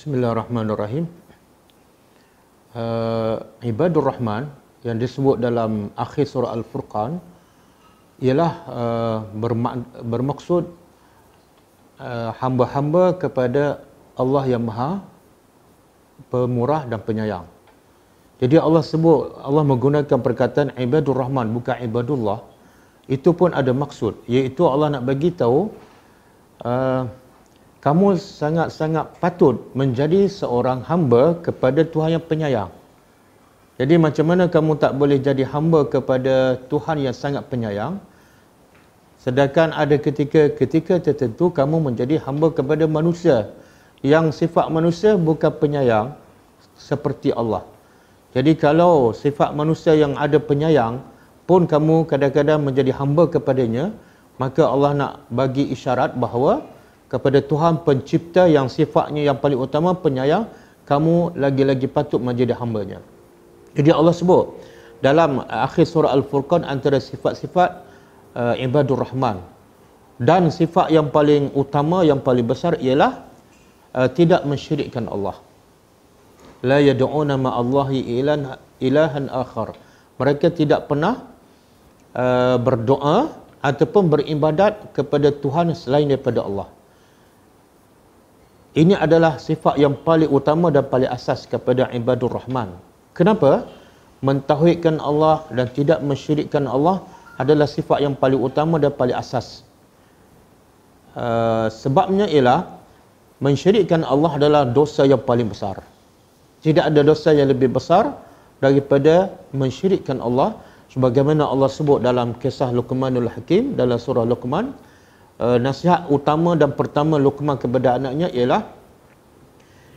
Bismillahirrahmanirrahim. Uh, Ibadur Rahman yang disebut dalam akhir surah Al-Furqan ialah uh, bermak- bermaksud uh, hamba-hamba kepada Allah yang Maha Pemurah dan Penyayang. Jadi Allah sebut Allah menggunakan perkataan Ibadur Rahman bukan Ibadullah. Itu pun ada maksud iaitu Allah nak bagi tahu uh, kamu sangat-sangat patut menjadi seorang hamba kepada Tuhan yang penyayang. Jadi macam mana kamu tak boleh jadi hamba kepada Tuhan yang sangat penyayang? Sedangkan ada ketika-ketika tertentu kamu menjadi hamba kepada manusia yang sifat manusia bukan penyayang seperti Allah. Jadi kalau sifat manusia yang ada penyayang pun kamu kadang-kadang menjadi hamba kepadanya, maka Allah nak bagi isyarat bahawa kepada Tuhan pencipta yang sifatnya yang paling utama penyayang kamu lagi-lagi patut menjadi hambanya jadi Allah sebut dalam akhir surah Al-Furqan antara sifat-sifat uh, Ibadur Rahman dan sifat yang paling utama yang paling besar ialah uh, tidak mensyirikkan Allah la yad'una ma Allahi ilan ilahan akhar mereka tidak pernah uh, berdoa ataupun beribadat kepada Tuhan selain daripada Allah ini adalah sifat yang paling utama dan paling asas kepada ibadur rahman. Kenapa? Mentauhidkan Allah dan tidak mensyirikkan Allah adalah sifat yang paling utama dan paling asas. Uh, sebabnya ialah mensyirikkan Allah adalah dosa yang paling besar. Tidak ada dosa yang lebih besar daripada mensyirikkan Allah sebagaimana Allah sebut dalam kisah Luqmanul Hakim dalam surah Luqman. Eh, nasihat utama dan pertama Luqman kepada anaknya ialah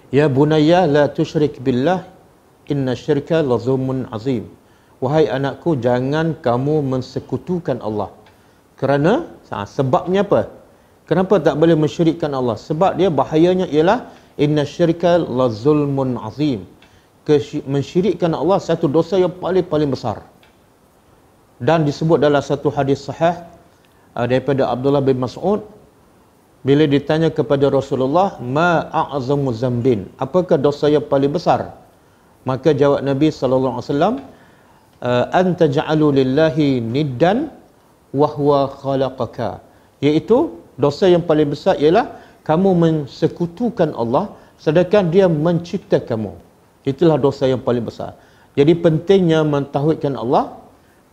ya bunayya la tusyrik billah inna syirka lazumun azim wahai anakku jangan kamu mensekutukan Allah kerana ha, sebabnya apa kenapa tak boleh mensyirikkan Allah sebab dia bahayanya ialah inna syirka lazulmun azim mensyirikkan Allah satu dosa yang paling-paling besar dan disebut dalam satu hadis sahih uh, daripada Abdullah bin Mas'ud bila ditanya kepada Rasulullah ma a'zamu zambin apakah dosa yang paling besar maka jawab Nabi sallallahu alaihi wasallam ah, an taj'alu lillahi niddan wa huwa khalaqaka iaitu dosa yang paling besar ialah kamu mensekutukan Allah sedangkan dia mencipta kamu itulah dosa yang paling besar jadi pentingnya mentauhidkan Allah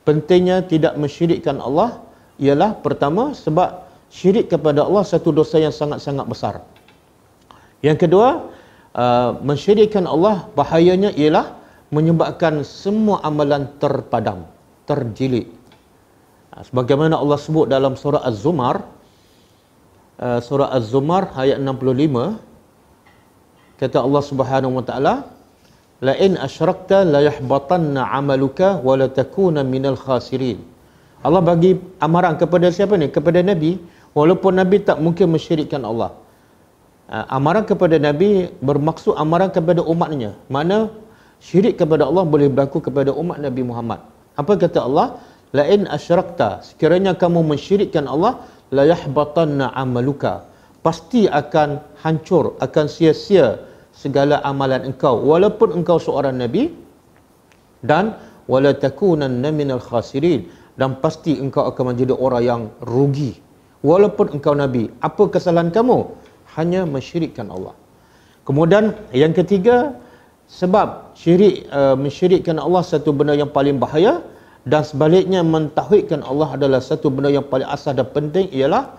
pentingnya tidak mensyirikkan Allah ialah pertama sebab syirik kepada Allah satu dosa yang sangat-sangat besar. Yang kedua, uh, mensyirikkan Allah bahayanya ialah menyebabkan semua amalan terpadam, terjilid. Uh, sebagaimana Allah sebut dalam surah Az-Zumar, uh, surah Az-Zumar ayat 65, kata Allah Subhanahu Wa Taala, la in asyrakta la yahbatanna amaluka wa la takuna khasirin. Allah bagi amaran kepada siapa ni? Kepada Nabi. Walaupun Nabi tak mungkin mensyirikkan Allah. Ah, amaran kepada Nabi bermaksud amaran kepada umatnya. Mana syirik kepada Allah boleh berlaku kepada umat Nabi Muhammad. Apa kata Allah? Lain asyrakta. Sekiranya kamu mensyirikkan Allah, layahbatanna amaluka. Pasti akan hancur, akan sia-sia segala amalan engkau. Walaupun engkau seorang Nabi dan wala takunanna minal khasirin dan pasti engkau akan menjadi orang yang rugi walaupun engkau nabi apa kesalahan kamu hanya mensyirikkan Allah kemudian yang ketiga sebab syirik uh, mensyirikkan Allah satu benda yang paling bahaya dan sebaliknya mentauhidkan Allah adalah satu benda yang paling asas dan penting ialah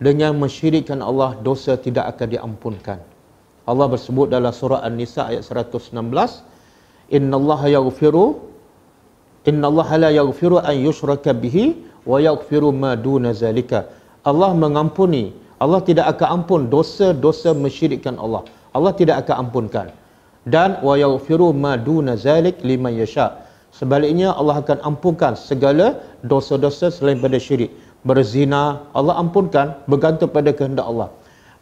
dengan mensyirikkan Allah dosa tidak akan diampunkan Allah bersebut dalam surah An-Nisa ayat 116 innallaha yaghfiru Inna Allah la yaghfiru an yushraka bihi wa yaghfiru ma duna zalika. Allah mengampuni. Allah tidak akan ampun dosa-dosa mensyirikkan Allah. Allah tidak akan ampunkan. Dan wa yaghfiru ma duna zalik liman yasha. Sebaliknya Allah akan ampunkan segala dosa-dosa selain pada syirik. Berzina Allah ampunkan bergantung pada kehendak Allah.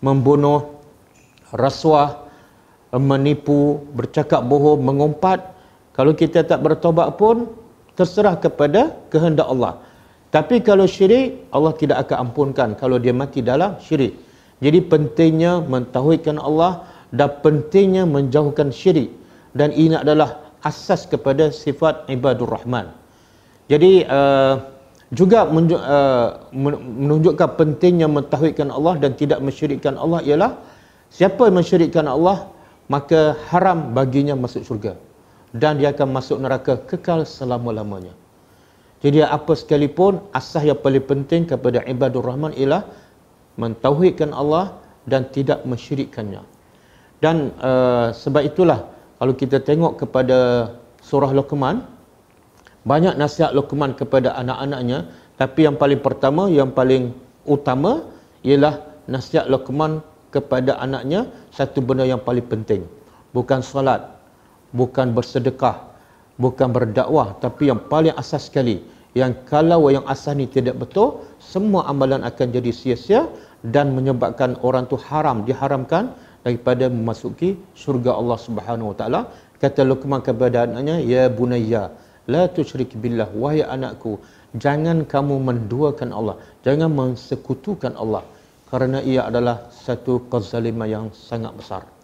Membunuh, rasuah, menipu, bercakap bohong, mengumpat kalau kita tak bertobat pun terserah kepada kehendak Allah. Tapi kalau syirik, Allah tidak akan ampunkan kalau dia mati dalam syirik. Jadi pentingnya mentauhidkan Allah dan pentingnya menjauhkan syirik. Dan ini adalah asas kepada sifat ibadur rahman. Jadi uh, juga menunjuk, uh, eh, menunjukkan pentingnya mentauhidkan Allah dan tidak mensyirikkan Allah ialah siapa yang mensyirikkan Allah maka haram baginya masuk syurga dan dia akan masuk neraka kekal selama-lamanya. Jadi apa sekalipun asah yang paling penting kepada ibadur rahman ialah mentauhidkan Allah dan tidak mensyirikkannya. Dan uh, sebab itulah kalau kita tengok kepada surah Luqman banyak nasihat Luqman kepada anak-anaknya tapi yang paling pertama yang paling utama ialah nasihat Luqman kepada anaknya satu benda yang paling penting bukan solat bukan bersedekah, bukan berdakwah, tapi yang paling asas sekali, yang kalau yang asas ni tidak betul, semua amalan akan jadi sia-sia dan menyebabkan orang tu haram diharamkan daripada memasuki syurga Allah Subhanahu Wa Taala. Kata Luqman kepada anaknya, "Ya bunayya, la tusyrik billah wahai anakku, jangan kamu menduakan Allah, jangan mensekutukan Allah." kerana ia adalah satu kezaliman yang sangat besar.